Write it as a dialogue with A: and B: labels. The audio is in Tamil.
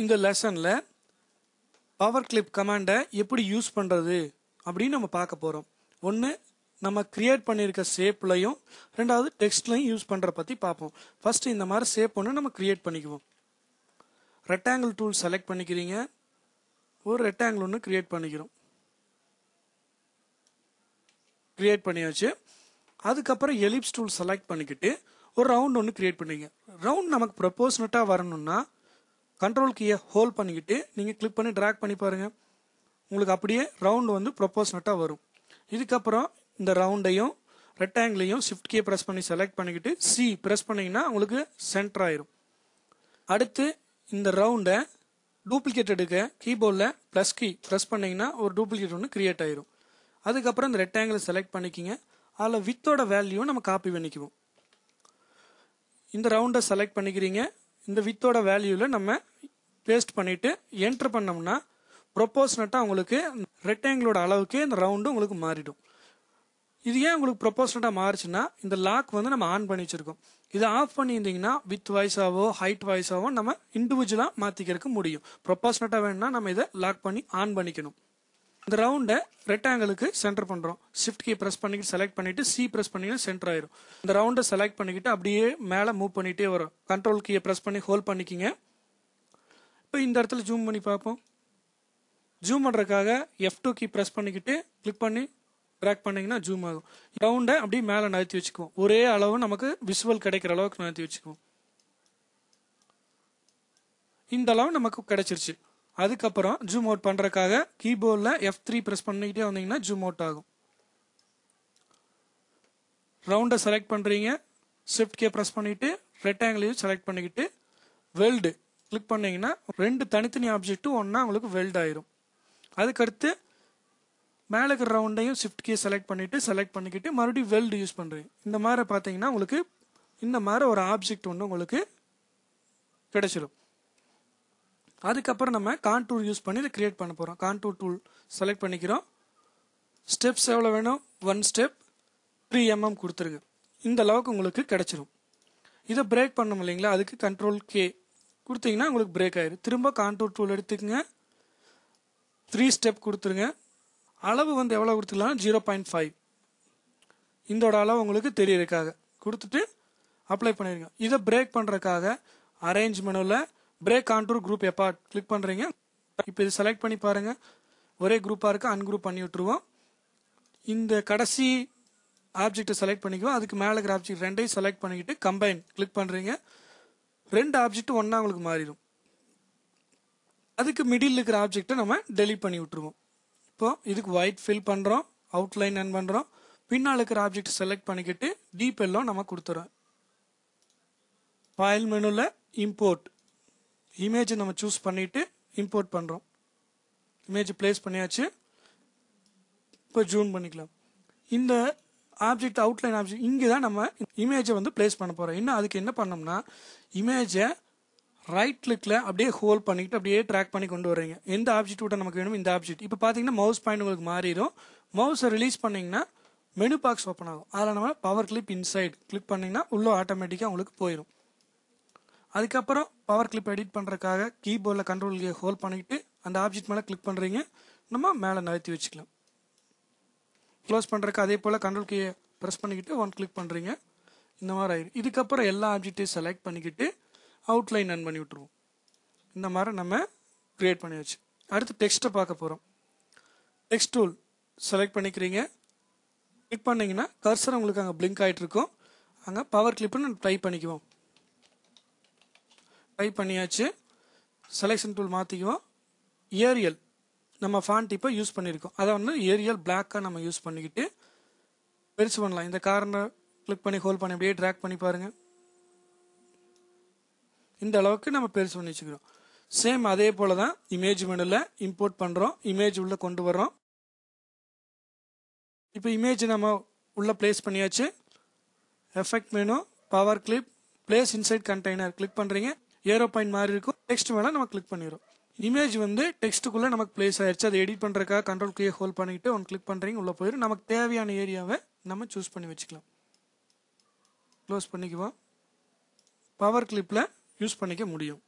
A: இந்த லெசனில் பவர் கிளிப் கமாண்டை எப்படி யூஸ் பண்ணுறது அப்படின்னு நம்ம பார்க்க போகிறோம் ஒன்று நம்ம கிரியேட் பண்ணியிருக்க ஷேப்லையும் ரெண்டாவது டெக்ஸ்ட்லையும் யூஸ் பண்ணுற பற்றி பார்ப்போம் ஃபஸ்ட்டு இந்த மாதிரி ஷேப் ஒன்று நம்ம கிரியேட் பண்ணிக்குவோம் ரெக்டாங்கிள் டூல் செலக்ட் பண்ணிக்கிறீங்க ஒரு ரெக்டாங்கிள் ஒன்று கிரியேட் பண்ணிக்கிறோம் கிரியேட் பண்ணியாச்சு அதுக்கப்புறம் எலிப்ஸ் டூல் செலக்ட் பண்ணிக்கிட்டு ஒரு ரவுண்ட் ஒன்று கிரியேட் பண்ணிங்க ரவுண்ட் நமக்கு ப்ரப்போஸ்னட்டாக வரணும்னா கண்ட்ரோல் கீயை ஹோல்ட் பண்ணிக்கிட்டு நீங்கள் கிளிக் பண்ணி ட்ராக் பண்ணி பாருங்கள் உங்களுக்கு அப்படியே ரவுண்டு வந்து ப்ரொப்போஸ் நட்டாக வரும் இதுக்கப்புறம் இந்த ரவுண்டையும் ரெக்டாங்கிளையும் ஷிஃப்ட் கீயை ப்ரெஸ் பண்ணி செலக்ட் பண்ணிக்கிட்டு சி ப்ரெஸ் பண்ணிங்கன்னா உங்களுக்கு சென்டர் ஆயிரும் அடுத்து இந்த ரவுண்டை டூப்ளிகேட் எடுக்க கீபோர்டில் ப்ளஸ் கீ ப்ரெஸ் பண்ணிங்கன்னா ஒரு டூப்ளிகேட் ஒன்று கிரியேட் ஆயிரும் அதுக்கப்புறம் இந்த ரெக்டாங்கிளை செலக்ட் பண்ணிக்கிங்க அதில் வித்தோட வேல்யூ நம்ம காப்பி பண்ணிக்குவோம் இந்த ரவுண்டை செலக்ட் பண்ணிக்கிறீங்க இந்த வித்தோட வேல்யூவில் நம்ம பேஸ்ட் பண்ணிட்டு என்ட்ரு பண்ணோம்னா ப்ரொப்போஸ்னட்டாக உங்களுக்கு ரெக்டாங்கிளோட அளவுக்கு இந்த ரவுண்டு உங்களுக்கு மாறிடும் இது ஏன் உங்களுக்கு ப்ரொப்போஸ்னட்டாக மாறிச்சுன்னா இந்த லாக் வந்து நம்ம ஆன் பண்ணி வச்சுருக்கோம் இதை ஆஃப் பண்ணியிருந்தீங்கன்னா வித் வாய்ஸாவோ ஹைட் வாய்ஸாவோ நம்ம இண்டிவிஜுவலாக மாற்றிக்கிறதுக்கு முடியும் ப்ரொப்போஸ்னட்டாக வேணும்னா நம்ம இதை லாக் பண்ணி ஆன் பண்ணிக்கணும் இந்த ரவுண்டை ரெக்டாங்கிளுக்கு சென்டர் பண்ணுறோம் ஷிஃப்ட் கீ ப்ரெஸ் பண்ணிக்கிட்டு செலக்ட் பண்ணிட்டு சி ப்ரெஸ் பண்ணிங்கன்னா சென்டர் ஆயிரும் இந்த ரவுண்டை செலக்ட் பண்ணிக்கிட்டு அப்படியே மேலே மூவ் பண்ணிகிட்டே வரும் கண்ட்ரோல் கீயை ப்ரெஸ் பண்ணி ஹோல்ட் பண்ணிக்கிங்க இப்போ இந்த இடத்துல ஜூம் பண்ணி பார்ப்போம் ஜூம் பண்ணுறதுக்காக எஃப் டூ கீ ப்ரெஸ் பண்ணிக்கிட்டு கிளிக் பண்ணி ட்ராக் பண்ணிங்கன்னா ஜூம் ஆகும் ரவுண்டை அப்படியே மேலே நகர்த்தி வச்சுக்குவோம் ஒரே அளவு நமக்கு விசுவல் கிடைக்கிற அளவுக்கு நகர்த்தி வச்சுக்குவோம் இந்த அளவு நமக்கு கிடைச்சிருச்சு அதுக்கப்புறம் ஜூம் அவுட் பண்ணுறதுக்காக கீபோர்டில் எஃப் த்ரீ ப்ரெஸ் பண்ணிக்கிட்டே வந்தீங்கன்னா ஜூம் அவுட் ஆகும் ரவுண்டை செலக்ட் பண்ணுறீங்க ஸ்விஃப்ட் கே ப்ரெஸ் பண்ணிவிட்டு ரெக்டாங்கிளையும் செலக்ட் பண்ணிக்கிட்டு வெல்டு கிளிக் பண்ணிங்கன்னா ரெண்டு தனித்தனி ஆப்ஜெக்ட்டும் ஒன்றா உங்களுக்கு வெல்ட் ஆயிரும் அதுக்கடுத்து மேலே இருக்கிற ரவுண்டையும் ஷிஃப்ட் கீ செலக்ட் பண்ணிவிட்டு செலக்ட் பண்ணிக்கிட்டு மறுபடியும் வெல்டு யூஸ் பண்ணுறேன் இந்த மாதிரி பார்த்தீங்கன்னா உங்களுக்கு இந்த மாதிரி ஒரு ஆப்ஜெக்ட் ஒன்று உங்களுக்கு கிடைச்சிடும் அதுக்கப்புறம் நம்ம கான்டூர் யூஸ் பண்ணி இதை கிரியேட் பண்ண போகிறோம் கான்டூர் டூல் செலக்ட் பண்ணிக்கிறோம் ஸ்டெப்ஸ் எவ்வளோ வேணும் ஒன் ஸ்டெப் த்ரீ எம்எம் கொடுத்துருக்கு இந்த அளவுக்கு உங்களுக்கு கிடைச்சிரும் இதை பிரேக் பண்ணணும் இல்லைங்களா அதுக்கு கண்ட்ரோல் கே கொடுத்தீங்கன்னா உங்களுக்கு பிரேக் ஆயிடும் திரும்ப கான்டூர் டூல் எடுத்துக்கங்க த்ரீ ஸ்டெப் கொடுத்துருங்க அளவு வந்து எவ்வளோ கொடுத்துக்கலாம் ஜீரோ பாயிண்ட் ஃபைவ் இதோட அளவு உங்களுக்கு தெரியறதுக்காக கொடுத்துட்டு அப்ளை பண்ணிடுங்க இதை பிரேக் பண்ணுறதுக்காக அரேஞ்ச் மெனுவில் பிரேக் கான்டூர் குரூப் எப்பா கிளிக் பண்ணுறீங்க இப்போ இது செலக்ட் பண்ணி பாருங்கள் ஒரே குரூப்பாக இருக்குது அன்குரூப் பண்ணி விட்டுருவோம் இந்த கடைசி ஆப்ஜெக்டை செலக்ட் பண்ணிக்குவோம் அதுக்கு மேலே இருக்கிற ஆப்ஜெக்ட் ரெண்டையும் செலக்ட் பண்ணிக்கிட்டு கம்பைன் கிளிக் பண்ணுறீங்க ரெண்டு ஆப்ஜெக்ட் ஒன்றா உங்களுக்கு மாறிடும் அதுக்கு மிடில் இருக்கிற ஆப்ஜெக்டை நம்ம டெலிட் பண்ணி விட்டுருவோம் இப்போ இதுக்கு ஒயிட் ஃபில் பண்ணுறோம் அவுட்லைன் என் பண்ணுறோம் பின்னால் இருக்கிற ஆப்ஜெக்ட் செலக்ட் பண்ணிக்கிட்டு டீப் எல்லாம் நம்ம கொடுத்துறோம் ஃபைல் மெனுவில் இம்போர்ட் இமேஜை நம்ம சூஸ் பண்ணிவிட்டு இம்போர்ட் பண்ணுறோம் இமேஜ் பிளேஸ் பண்ணியாச்சு இப்போ ஜூன் பண்ணிக்கலாம் இந்த ஆப்ஜெக்ட் அவுட்லைன் ஆப்ஜெக்ட் இங்கே தான் நம்ம இமேஜை வந்து பிளேஸ் பண்ண போகிறோம் இன்னும் அதுக்கு என்ன பண்ணோம்னா இமேஜை ரைட் கிளிக்கில் அப்படியே ஹோல்ட் பண்ணிக்கிட்டு அப்படியே ட்ராக் பண்ணி கொண்டு வரீங்க எந்த ஆப்ஜெக்ட் விட்ட நமக்கு வேணும் இந்த ஆப்ஜெக்ட் இப்போ பார்த்தீங்கன்னா மவுஸ் பாயிண்ட் உங்களுக்கு மாறிடும் மவுஸை ரிலீஸ் பண்ணிங்கன்னா மெனு பாக்ஸ் ஓப்பன் ஆகும் அதில் நம்ம பவர் கிளிப் இன்சைட் கிளிக் பண்ணிங்கன்னா உள்ளே ஆட்டோமேட்டிக்காக உங்களுக்கு போயிடும் அதுக்கப்புறம் பவர் கிளிப் எடிட் பண்ணுறதுக்காக கீபோர்டில் கண்ட்ரோல் ஹோல்ட் பண்ணிக்கிட்டு அந்த ஆப்ஜெக்ட் மேலே கிளிக் பண்ணுறீங்க நம்ம மேலே நகர்த்தி வச்சுக்கலாம் க்ளோஸ் பண்ணுறதுக்கு அதே போல் கண்ட்ரோல் கீயை ப்ரெஸ் பண்ணிக்கிட்டு ஒன் கிளிக் பண்ணுறீங்க இந்த மாதிரி ஆயிடும் இதுக்கப்புறம் எல்லா ஆப்ஜெக்டையும் செலக்ட் பண்ணிக்கிட்டு அவுட்லைன் ரன் பண்ணி விட்ருவோம் இந்த மாதிரி நம்ம க்ரியேட் பண்ணியாச்சு அடுத்து டெக்ஸ்ட்டை பார்க்க போகிறோம் டெக்ஸ்ட் டூல் செலக்ட் பண்ணிக்கிறீங்க கிளிக் பண்ணிங்கன்னா கர்சர் உங்களுக்கு அங்கே பிளிங்க் ஆகிட்ருக்கும் அங்கே பவர் கிளிப்புன்னு டைப் பண்ணிக்குவோம் டைப் பண்ணியாச்சு செலெக்ஷன் டூல் மாற்றிக்குவோம் ஏரியல் நம்ம ஃபாண்ட் இப்போ யூஸ் பண்ணியிருக்கோம் அதை வந்து ஏரியல் பிளாக்காக நம்ம யூஸ் பண்ணிக்கிட்டு பெருசு பண்ணலாம் இந்த கார்னர் கிளிக் பண்ணி ஹோல் பண்ணி அப்படியே ட்ராக் பண்ணி பாருங்கள் இந்த அளவுக்கு நம்ம பெருசு பண்ணி வச்சுக்கிறோம் சேம் அதே போல தான் இமேஜ் மெனுவில் இம்போர்ட் பண்ணுறோம் இமேஜ் உள்ளே கொண்டு வர்றோம் இப்போ இமேஜ் நம்ம உள்ளே பிளேஸ் பண்ணியாச்சு effect menu power clip place inside container click பண்ணுறீங்க ஏரோ பாயிண்ட் மாதிரி இருக்கும் டெக்ஸ்ட் மேலே நம்ம கிளிக் பண்ணிடுறோம் இமேஜ் வந்து டெக்ஸ்ட்டுக்குள்ளே நமக்கு பிளேஸ் ஆயிடுச்சு அதை எடிட் பண்ணுறக்காக கண்ட்ரோல் கே ஹோல்ட் பண்ணிக்கிட்டு ஒன் கிளிக் பண்ணுறீங்க உள்ளே போயிடும் நமக்கு தேவையான ஏரியாவை நம்ம சூஸ் பண்ணி வச்சுக்கலாம் க்ளோஸ் பண்ணிக்குவோம் பவர் கிளிப்பில் யூஸ் பண்ணிக்க முடியும்